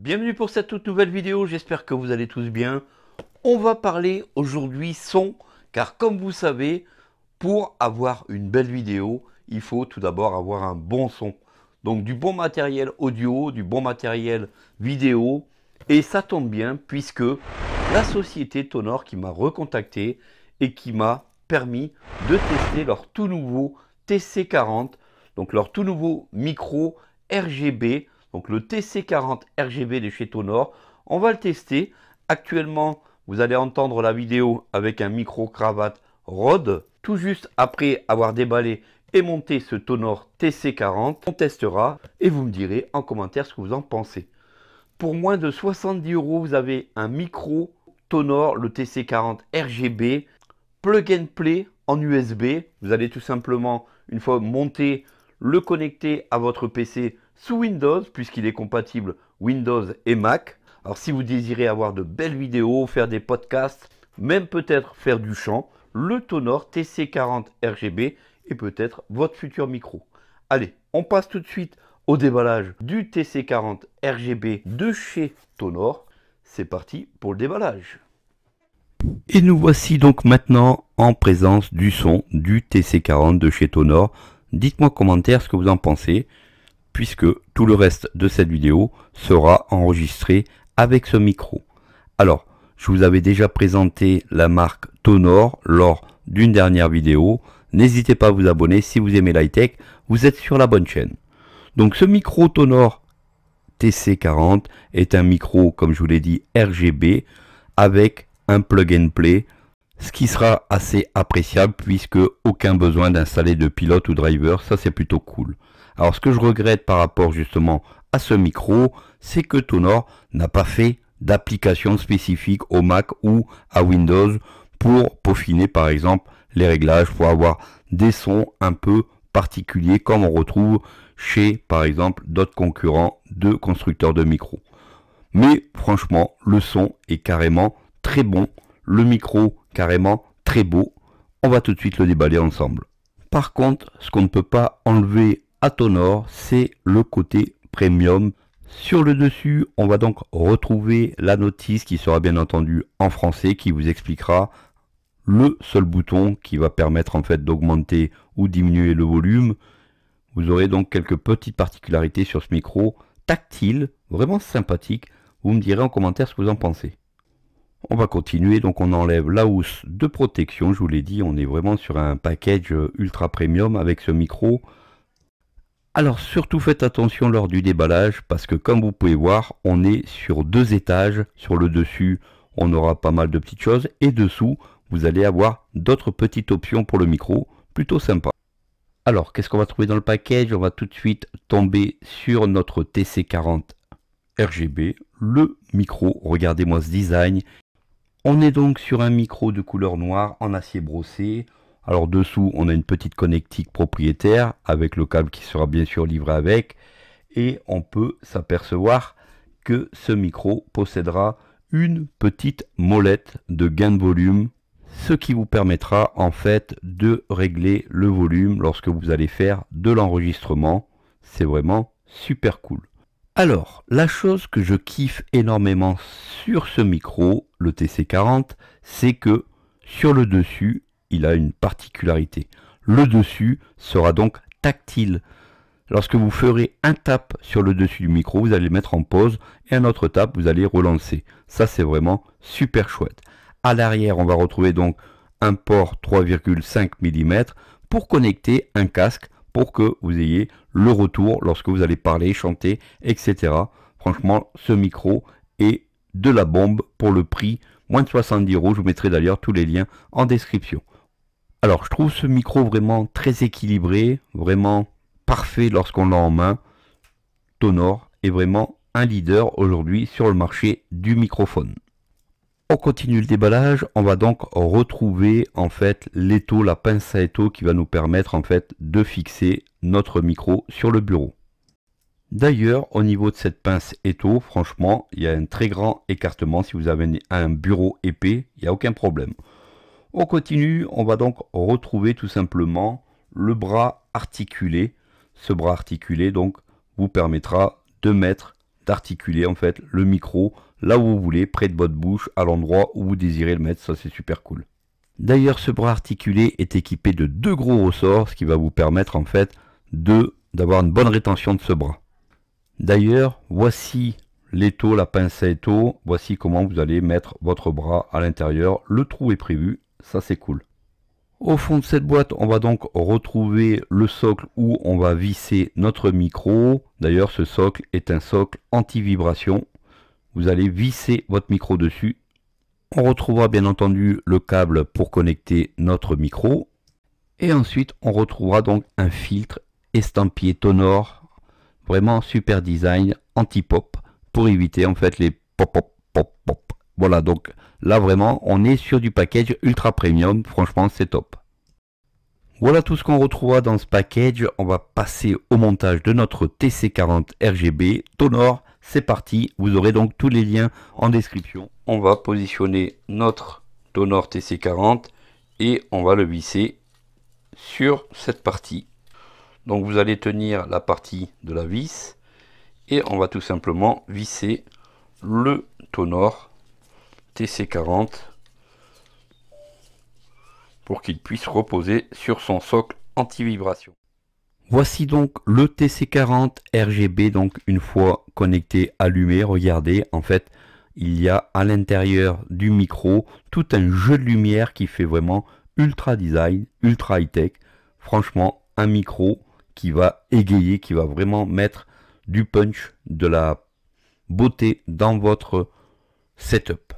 Bienvenue pour cette toute nouvelle vidéo, j'espère que vous allez tous bien. On va parler aujourd'hui son, car comme vous savez, pour avoir une belle vidéo, il faut tout d'abord avoir un bon son. Donc du bon matériel audio, du bon matériel vidéo, et ça tombe bien puisque la société Tonor qui m'a recontacté et qui m'a permis de tester leur tout nouveau TC40, donc leur tout nouveau micro RGB donc le TC40 RGB de chez Tonor. On va le tester. Actuellement, vous allez entendre la vidéo avec un micro-cravate Rode. Tout juste après avoir déballé et monté ce Tonor TC40, on testera et vous me direz en commentaire ce que vous en pensez. Pour moins de 70 euros, vous avez un micro Tonor, le TC40 RGB, plug and play en USB. Vous allez tout simplement, une fois monté, le connecter à votre PC sous Windows, puisqu'il est compatible Windows et Mac. Alors si vous désirez avoir de belles vidéos, faire des podcasts, même peut-être faire du chant, le Tonor TC40 RGB est peut-être votre futur micro. Allez, on passe tout de suite au déballage du TC40 RGB de chez Tonor. C'est parti pour le déballage. Et nous voici donc maintenant en présence du son du TC40 de chez Tonor. Dites-moi en commentaire ce que vous en pensez puisque tout le reste de cette vidéo sera enregistré avec ce micro. Alors, je vous avais déjà présenté la marque Tonor lors d'une dernière vidéo. N'hésitez pas à vous abonner si vous aimez l'high-tech, vous êtes sur la bonne chaîne. Donc ce micro Tonor TC40 est un micro, comme je vous l'ai dit, RGB avec un plug and play ce qui sera assez appréciable puisque aucun besoin d'installer de pilote ou driver, ça c'est plutôt cool. Alors ce que je regrette par rapport justement à ce micro, c'est que Tonor n'a pas fait d'application spécifique au Mac ou à Windows pour peaufiner par exemple les réglages, pour avoir des sons un peu particuliers comme on retrouve chez par exemple d'autres concurrents de constructeurs de micros. Mais franchement, le son est carrément très bon. Le micro carrément très beau. On va tout de suite le déballer ensemble. Par contre, ce qu'on ne peut pas enlever à Tonor, c'est le côté premium. Sur le dessus, on va donc retrouver la notice qui sera bien entendu en français qui vous expliquera le seul bouton qui va permettre en fait d'augmenter ou diminuer le volume. Vous aurez donc quelques petites particularités sur ce micro tactile, vraiment sympathique. Vous me direz en commentaire ce que vous en pensez. On va continuer, donc on enlève la housse de protection, je vous l'ai dit, on est vraiment sur un package euh, ultra premium avec ce micro. Alors surtout faites attention lors du déballage parce que comme vous pouvez voir, on est sur deux étages. Sur le dessus, on aura pas mal de petites choses et dessous, vous allez avoir d'autres petites options pour le micro, plutôt sympa. Alors qu'est-ce qu'on va trouver dans le package On va tout de suite tomber sur notre TC40 RGB, le micro. Regardez-moi ce design, on est donc sur un micro de couleur noire en acier brossé. Alors dessous, on a une petite connectique propriétaire avec le câble qui sera bien sûr livré avec. Et on peut s'apercevoir que ce micro possédera une petite molette de gain de volume, ce qui vous permettra en fait de régler le volume lorsque vous allez faire de l'enregistrement. C'est vraiment super cool. Alors, la chose que je kiffe énormément sur ce micro, le TC40, c'est que sur le dessus, il a une particularité. Le dessus sera donc tactile. Lorsque vous ferez un tap sur le dessus du micro, vous allez le mettre en pause et un autre tap, vous allez relancer. Ça, c'est vraiment super chouette. À l'arrière, on va retrouver donc un port 3,5 mm pour connecter un casque pour que vous ayez le retour lorsque vous allez parler, chanter, etc. Franchement, ce micro est de la bombe pour le prix moins de 70 euros. Je vous mettrai d'ailleurs tous les liens en description. Alors, je trouve ce micro vraiment très équilibré, vraiment parfait lorsqu'on l'a en main. Tonor est vraiment un leader aujourd'hui sur le marché du microphone. On continue le déballage, on va donc retrouver en fait l'étau, la pince à étau qui va nous permettre en fait de fixer notre micro sur le bureau. D'ailleurs, au niveau de cette pince étau, franchement, il y a un très grand écartement. Si vous avez un bureau épais, il n'y a aucun problème. On continue, on va donc retrouver tout simplement le bras articulé. Ce bras articulé, donc, vous permettra de mettre, d'articuler en fait le micro là où vous voulez, près de votre bouche, à l'endroit où vous désirez le mettre. Ça, c'est super cool. D'ailleurs, ce bras articulé est équipé de deux gros ressorts, ce qui va vous permettre en fait d'avoir une bonne rétention de ce bras. D'ailleurs, voici l'étau, la pince à étau, voici comment vous allez mettre votre bras à l'intérieur. Le trou est prévu, ça c'est cool. Au fond de cette boîte, on va donc retrouver le socle où on va visser notre micro. D'ailleurs, ce socle est un socle anti-vibration. Vous allez visser votre micro dessus. On retrouvera bien entendu le câble pour connecter notre micro. Et ensuite, on retrouvera donc un filtre estampillé tonore. Vraiment super design, anti-pop, pour éviter en fait les pop pop pop pop. Voilà donc là vraiment on est sur du package ultra premium, franchement c'est top. Voilà tout ce qu'on retrouvera dans ce package, on va passer au montage de notre TC40 RGB Tonor, c'est parti, vous aurez donc tous les liens en description. On va positionner notre Tonor TC40 et on va le visser sur cette partie donc vous allez tenir la partie de la vis et on va tout simplement visser le tonor TC40 pour qu'il puisse reposer sur son socle anti-vibration. Voici donc le TC40 RGB, donc une fois connecté, allumé, regardez, en fait, il y a à l'intérieur du micro tout un jeu de lumière qui fait vraiment ultra design, ultra high-tech. Franchement, un micro qui va égayer, qui va vraiment mettre du punch, de la beauté dans votre setup.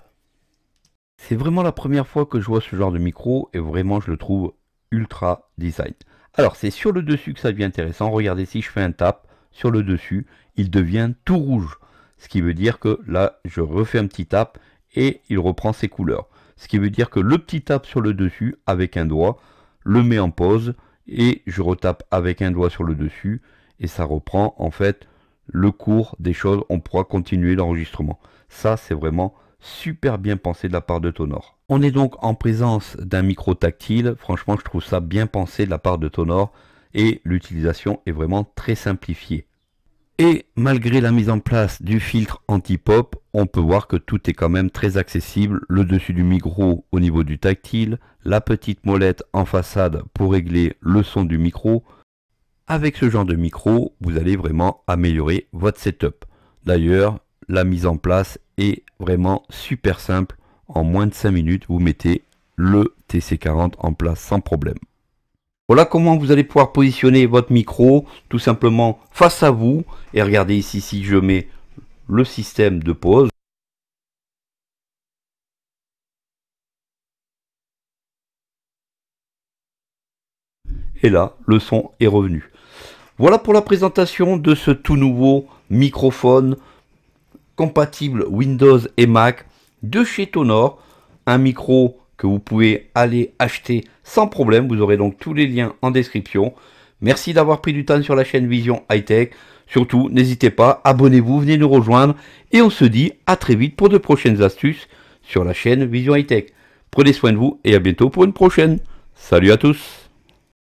C'est vraiment la première fois que je vois ce genre de micro et vraiment je le trouve ultra design. Alors c'est sur le dessus que ça devient intéressant. Regardez si je fais un tap sur le dessus, il devient tout rouge. Ce qui veut dire que là je refais un petit tap et il reprend ses couleurs. Ce qui veut dire que le petit tap sur le dessus avec un doigt le met en pause et je retape avec un doigt sur le dessus et ça reprend en fait le cours des choses, on pourra continuer l'enregistrement. Ça c'est vraiment super bien pensé de la part de Tonor. On est donc en présence d'un micro tactile, franchement je trouve ça bien pensé de la part de Tonor et l'utilisation est vraiment très simplifiée. Et malgré la mise en place du filtre anti-pop, on peut voir que tout est quand même très accessible. Le dessus du micro au niveau du tactile, la petite molette en façade pour régler le son du micro. Avec ce genre de micro, vous allez vraiment améliorer votre setup. D'ailleurs, la mise en place est vraiment super simple. En moins de 5 minutes, vous mettez le TC40 en place sans problème. Voilà comment vous allez pouvoir positionner votre micro tout simplement face à vous. Et regardez ici si je mets le système de pause. Et là, le son est revenu. Voilà pour la présentation de ce tout nouveau microphone compatible Windows et Mac de chez Tonor. Un micro que vous pouvez aller acheter sans problème. Vous aurez donc tous les liens en description. Merci d'avoir pris du temps sur la chaîne Vision High Tech. Surtout, n'hésitez pas, abonnez-vous, venez nous rejoindre et on se dit à très vite pour de prochaines astuces sur la chaîne Vision High Tech. Prenez soin de vous et à bientôt pour une prochaine. Salut à tous